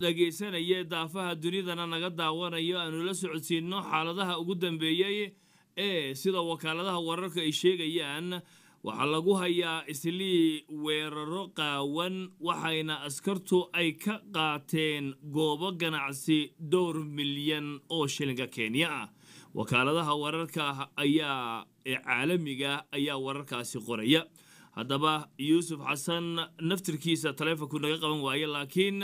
dhegaysanaya daafaha dunidana naga daawanayo aanu la socodsiino xaaladaha ugu dambeeyey ee sida wakaaladaha wararka ay sheegayaan waxaa lagu hayaa islii weeraro qaawan waxayna askartu ay ka qaateen goobo ganacsi dhowr milyan oo shilinka kenya ah wakaaladaha wararka ayaa ee caalamiga ah, ayaa wararkaasi qoraya haddaba yuusuf xasan naftirkiisa taleefonku naga qaban waaye laakiin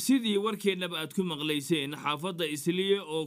sidii warkeennaba aad ku maqlayseen xaafadda isliye oo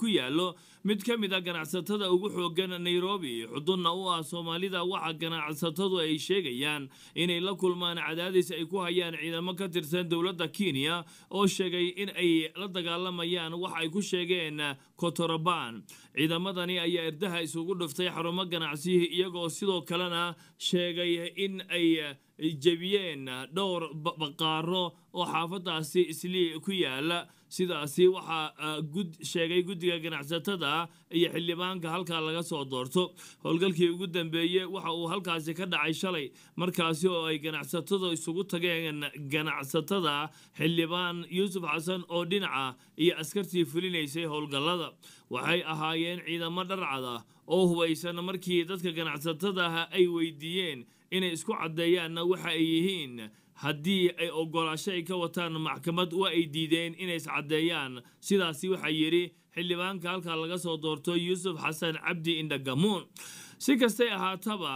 ku yaallo mid ka mid a ganacsatada ugu xooggan nairobi xudunna u ah soomaalida waxa ganacsatadu ay sheegayaan inay la kulmaan cadaadis ay ku hayaan ciidamo ka tirsan dowladda kenya oo sheegay in ay la dagaalamayaan wax ay ku sheegeen kotorobaan ciidamadani ayaa erdaha isugu dhuftay xarumo ganacsi iyagoo sidoo kalena sheegay in ay jebiyeen dhowr baqaaro oo xaafadaasi islii ku yaala sidaasi waxaa ah, gud sheegay guddiga ganacsatada iyo xildhibaanka halkaa laga soo doorto howlgalkii ugu dambeeye waxa uu halkaasi ka dhacay shalay markaasi oo ay ganacsatadu isugu tageen ganacsatada xildhibaan yuusuf xasan oo dhinaca iyo askartii fulinaysay howlgallada waxay ahaayeen ciidamo dharcada ah oo hubaysan markii dadka ganacsatadaah ay weydiiyeen inay isku caddeeyaanna waxa ay yihiin haddii ay ogolaasho ay ka wataan maxkamad waa ay diideen inay iscaddeeyaan sidaasi waxaa yidhi xildhibaanka halkaa laga soo doorto yuusuf xasan cabdi indhagamuun si kastay ahaataba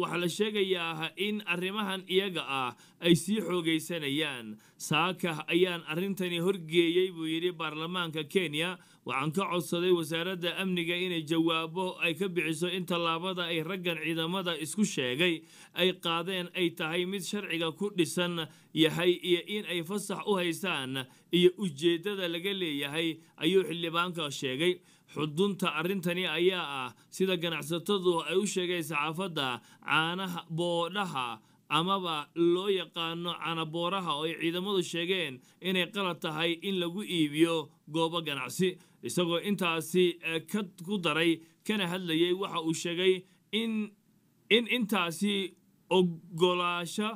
waxaa la sheegayaa in arrimahan iyaga ah ay sii xoogaysanayaan saaka ayaan arrintani horgeeyey buu yidhi baarlamaanka kenya waxaan ka codsaday wasaaradda amniga inay jawaabo ay ka bixiso in tallaabada ay raggan ciidamada isku sheegay ay qaadeen ay tahay mid sharciga ku dhisan yahay iyo in ay fasax u haystaan iyo ujeeddada laga leeyahay ayuu xildhibaanka sheegay xudunta arrintani ayaa ah sida ganacsatadu ay u sheegeen saxaafadda caanaha boodhaha amaba loo yaqaano canabooraha oo ay ciidamadu sheegeen inay qalad tahay in lagu iibiyo goobo ganacsi isagoo intaasi eh, ka ku daray kana hadlayay waxa uu sheegay in in intaasi ogolaasho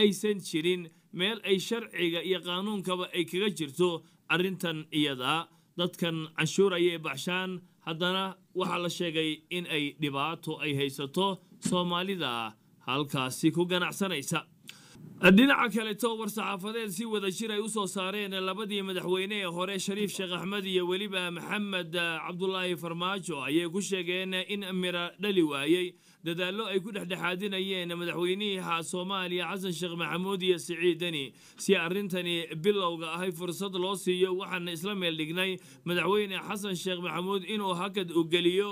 aysan jirin meel ay sharciga iyo qaanuunkaba ay kaga jirto arrintan iyadaa dadkan canshuur ayay baxshaan haddana waxaa la sheegay in ay dhibaato ay haysato soomaalida halkaasi ku ganacsanaysa dhinaca kaleto war-saxaafadeed si wada jir ay u soo saareen labadii madaxweyne ee hore shariif sheekh axmed iyo weliba maxamed eh, cabdulaahi farmaajo ayay ku sheegeen in mira dhali waayey dadaallo ay ku dhexdhexaadinayeen madaxweyniha soomaaliya xasan sheekh maxamuud iyo siciidani si arrintani bilowga ahay fursad loo siiyo waxaana isla meel dhignay madaxweyne xasan sheekh maxamuud inuu hakad ugeliyo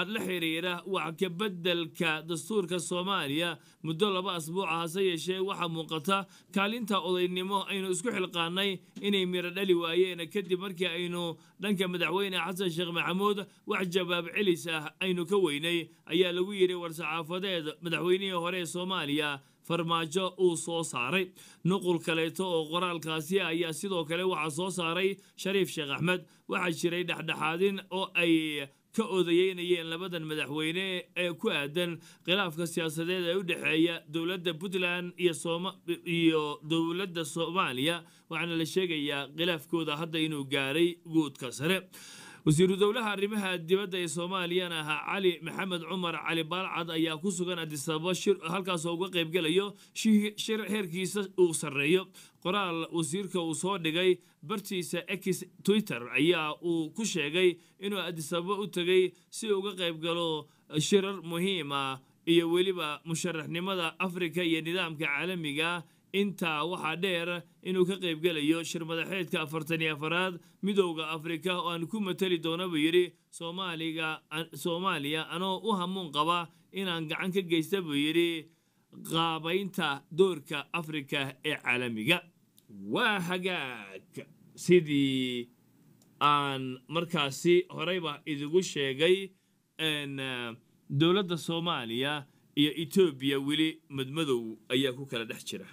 ad la xidhiidha wax ka beddelka dastuurka soomaaliya muddo laba asbuuca hase yeeshee waxaa muuqata kaalinta odaynimo aynu isku xilqaannay inay miro dhali waayeen kadib markii aynu dhanka madaxweyne xasan sheekh maxamuud wax jawaab celis ah aynu ka weynay ayaa lagu yidhi war-sacaafadeed madaxweynihii hore ee soomaaliya farmaajo uu soo saaray nuqul kaleeto oo qoraalkaasi ayaa sidoo kale waxaa soo saaray shariif sheekh axmed waxaa jiray dhexdhexaadin oo ay ka odayeynayeen labadan madaxweyne ee ku aadan khilaafka siyaasadeed ee u dhexeeya dowladda puntland iyo dowladda soomaaliya waxaana la sheegayaa khilaafkooda hadda inuu gaaray guudka sare wasiiru dowlaha arrimaha dibadda ee soomaaliyana ahaa cali maxamed cumar cali baalcad ayaa ku sugan adisababo halkaasoo uga qaybgelayo shir heerkiisa uu sarreeyo qoraal wasiirka uu soo dhigay bartiisa x twitter ayaa uu ku sheegay inuu adisababo u tegay si uga qayb galo shirar muhiim ah iyo weliba musharaxnimada afrika iyo nidaamka caalamiga intaa waxaa dheer inuu ka qaybgelayo shir madaxeedka afartan iyo afaraad midowda afrika oo aan ku matali doono buu yidhi soomaaliya anoo u hamuun qaba inaan gacan ka geysta buu yidhi qaabaynta doorka afrika ee caalamiga waa hagaag sidii aan markaasi horeyba idigu sheegay dowladda soomaaliya iyo etoobiya weli madmadow ayaa ku kala dhex jira